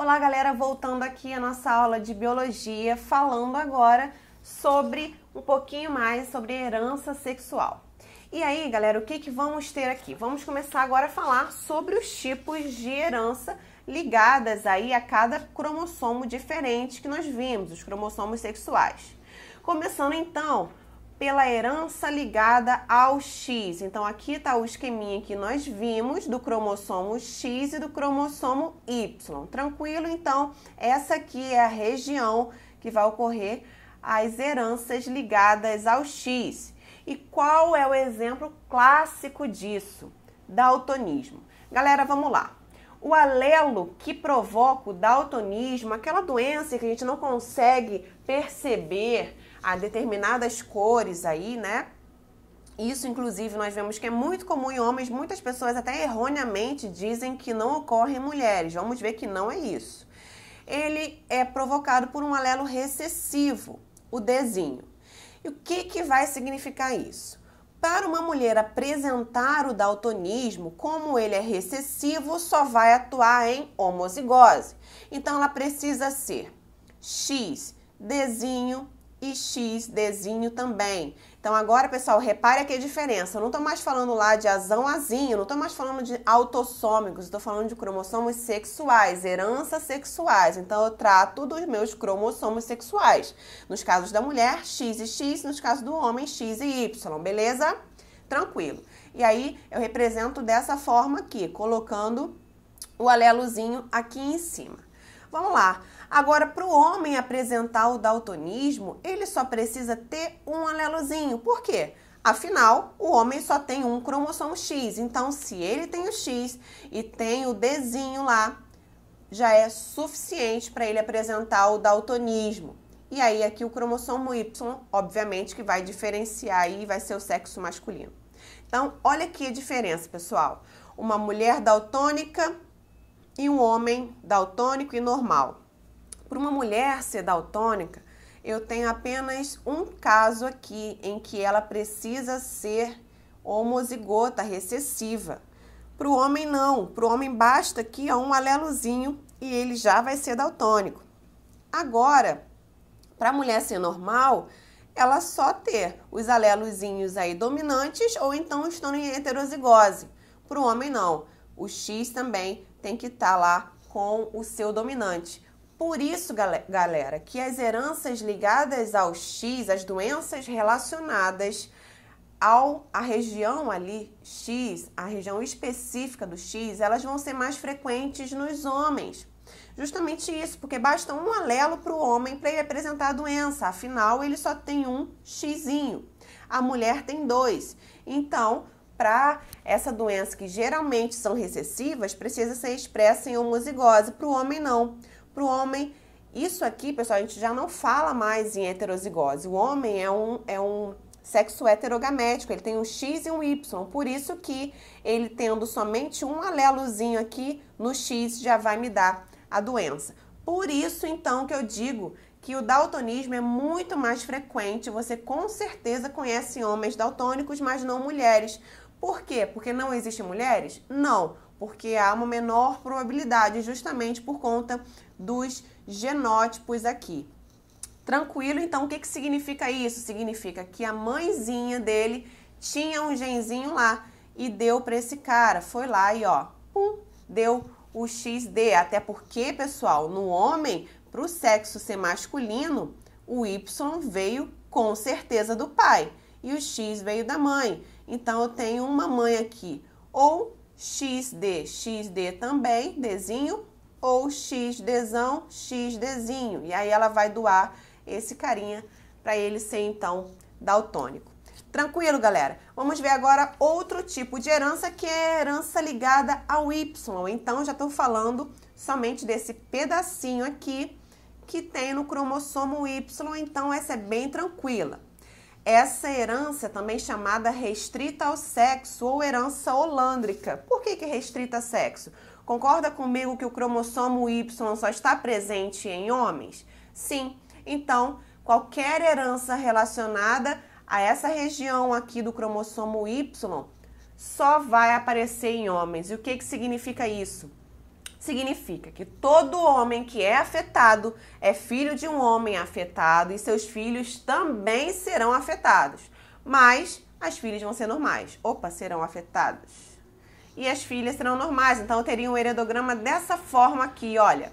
Olá, galera, voltando aqui à nossa aula de biologia, falando agora sobre um pouquinho mais sobre herança sexual. E aí, galera, o que, que vamos ter aqui? Vamos começar agora a falar sobre os tipos de herança ligadas aí a cada cromossomo diferente que nós vimos, os cromossomos sexuais. Começando então pela herança ligada ao X. Então aqui está o esqueminha que nós vimos do cromossomo X e do cromossomo Y. Tranquilo? Então, essa aqui é a região que vai ocorrer as heranças ligadas ao X. E qual é o exemplo clássico disso? Daltonismo. Galera, vamos lá. O alelo que provoca o daltonismo, aquela doença que a gente não consegue perceber, a determinadas cores aí, né? Isso, inclusive, nós vemos que é muito comum em homens. Muitas pessoas até erroneamente dizem que não ocorre em mulheres. Vamos ver que não é isso. Ele é provocado por um alelo recessivo, o desenho. E o que, que vai significar isso? Para uma mulher apresentar o daltonismo, como ele é recessivo, só vai atuar em homozigose. Então ela precisa ser X, Dzinho, e X desenho também. Então agora, pessoal, repare aqui a diferença. Eu não estou mais falando lá de azão azinho, não estou mais falando de autossômicos, estou falando de cromossomos sexuais, heranças sexuais. Então eu trato dos meus cromossomos sexuais. Nos casos da mulher, X e X, nos casos do homem, X e Y, beleza? Tranquilo. E aí eu represento dessa forma aqui, colocando o alelozinho aqui em cima. Vamos lá. Agora, para o homem apresentar o daltonismo, ele só precisa ter um alelozinho. Por quê? Afinal, o homem só tem um cromossomo X. Então, se ele tem o X e tem o Dzinho lá, já é suficiente para ele apresentar o daltonismo. E aí, aqui o cromossomo Y, obviamente, que vai diferenciar e vai ser o sexo masculino. Então, olha aqui a diferença, pessoal. Uma mulher daltônica e um homem daltônico e normal. Para uma mulher ser daltônica, eu tenho apenas um caso aqui em que ela precisa ser homozigota, recessiva. Para o homem, não. Para o homem, basta aqui um alelozinho e ele já vai ser daltônico. Agora, para a mulher ser normal, ela só ter os alelozinhos aí dominantes ou então estando em heterozigose. Para o homem, não. O X também tem que estar tá lá com o seu dominante. Por isso, galera, que as heranças ligadas ao X, as doenças relacionadas ao a região ali X, a região específica do X, elas vão ser mais frequentes nos homens. Justamente isso, porque basta um alelo para o homem para ele apresentar a doença, afinal ele só tem um xizinho. A mulher tem dois. Então, para essa doença que geralmente são recessivas, precisa ser expressa em homozigose. Para o homem, não. Para o homem, isso aqui, pessoal, a gente já não fala mais em heterozigose. O homem é um, é um sexo heterogamético, ele tem um X e um Y, por isso que ele tendo somente um alelozinho aqui no X já vai me dar a doença. Por isso, então, que eu digo que o daltonismo é muito mais frequente, você com certeza conhece homens daltônicos, mas não mulheres, por quê? Porque não existem mulheres? Não, porque há uma menor probabilidade, justamente por conta dos genótipos aqui. Tranquilo, então o que, que significa isso? Significa que a mãezinha dele tinha um genzinho lá e deu para esse cara. Foi lá e ó, pum, deu o XD. Até porque, pessoal, no homem, para o sexo ser masculino, o Y veio com certeza do pai e o X veio da mãe. Então, eu tenho uma mãe aqui, ou xd, xd também, desenho, ou xdzão, xdzinho. E aí ela vai doar esse carinha para ele ser, então, daltônico. Tranquilo, galera? Vamos ver agora outro tipo de herança, que é herança ligada ao Y. Então, já estou falando somente desse pedacinho aqui que tem no cromossomo Y, então essa é bem tranquila essa herança é também chamada restrita ao sexo ou herança holândrica. Por que, que restrita a sexo? Concorda comigo que o cromossomo Y só está presente em homens? Sim. Então, qualquer herança relacionada a essa região aqui do cromossomo Y só vai aparecer em homens. E o que, que significa isso? significa que todo homem que é afetado é filho de um homem afetado e seus filhos também serão afetados. Mas as filhas vão ser normais. Opa, serão afetados. E as filhas serão normais. Então eu teria um heredograma dessa forma aqui, olha.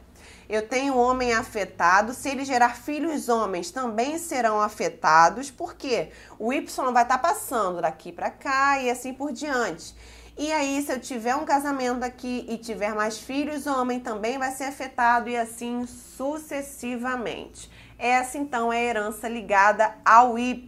Eu tenho um homem afetado, se ele gerar filhos homens, também serão afetados, Por quê? o Y vai estar tá passando daqui para cá e assim por diante. E aí, se eu tiver um casamento aqui e tiver mais filhos, o homem também vai ser afetado e assim sucessivamente. Essa então é a herança ligada ao Y.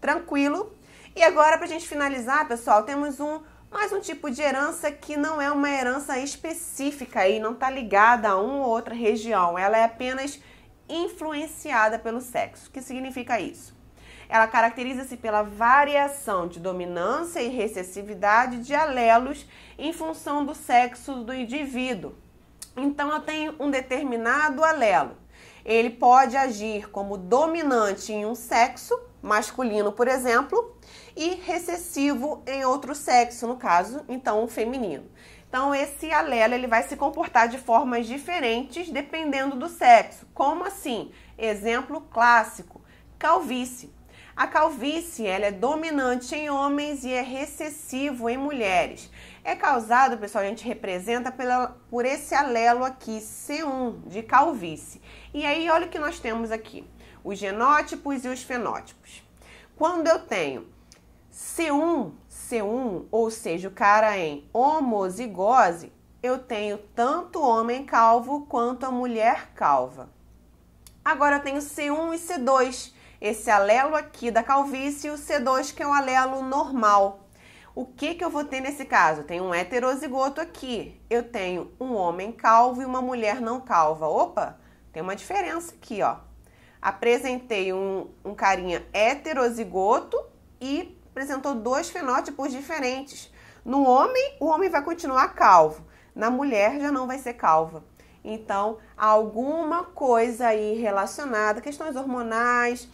Tranquilo? E agora, para a gente finalizar, pessoal, temos um mais um tipo de herança que não é uma herança específica e não está ligada a uma ou outra região. Ela é apenas influenciada pelo sexo. O que significa isso? Ela caracteriza-se pela variação de dominância e recessividade de alelos em função do sexo do indivíduo. Então, eu tenho um determinado alelo. Ele pode agir como dominante em um sexo, masculino, por exemplo, e recessivo em outro sexo, no caso, então, o feminino. Então, esse alelo ele vai se comportar de formas diferentes dependendo do sexo. Como assim? Exemplo clássico: calvície. A calvície ela é dominante em homens e é recessivo em mulheres. É causado, pessoal, a gente representa pela, por esse alelo aqui, C1, de calvície. E aí, olha o que nós temos aqui: os genótipos e os fenótipos. Quando eu tenho C1, C1, ou seja, o cara em homozigose, eu tenho tanto homem calvo quanto a mulher calva. Agora eu tenho C1 e C2 esse alelo aqui da calvície e o C2, que é o alelo normal. O que, que eu vou ter nesse caso? Tem um heterozigoto aqui. Eu tenho um homem calvo e uma mulher não calva. Opa, tem uma diferença aqui, ó. Apresentei um, um carinha heterozigoto e apresentou dois fenótipos diferentes. No homem, o homem vai continuar calvo. Na mulher, já não vai ser calva. Então, alguma coisa aí relacionada, questões hormonais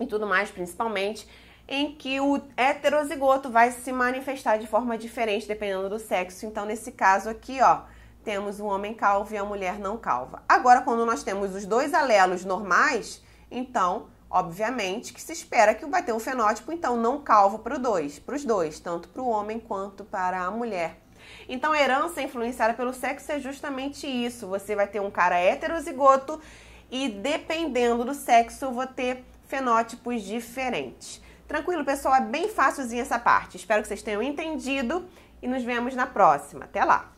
e tudo mais, principalmente, em que o heterozigoto vai se manifestar de forma diferente dependendo do sexo. Então, nesse caso aqui, ó, temos o homem calvo e a mulher não calva. Agora, quando nós temos os dois alelos normais, então, obviamente, que se espera que vai ter um fenótipo, então, não calvo para os dois, tanto para o homem quanto para a mulher. Então, herança influenciada pelo sexo é justamente isso. Você vai ter um cara heterozigoto e, dependendo do sexo, vou ter fenótipos diferentes. Tranquilo, pessoal? É bem fácilzinha essa parte. Espero que vocês tenham entendido e nos vemos na próxima. Até lá!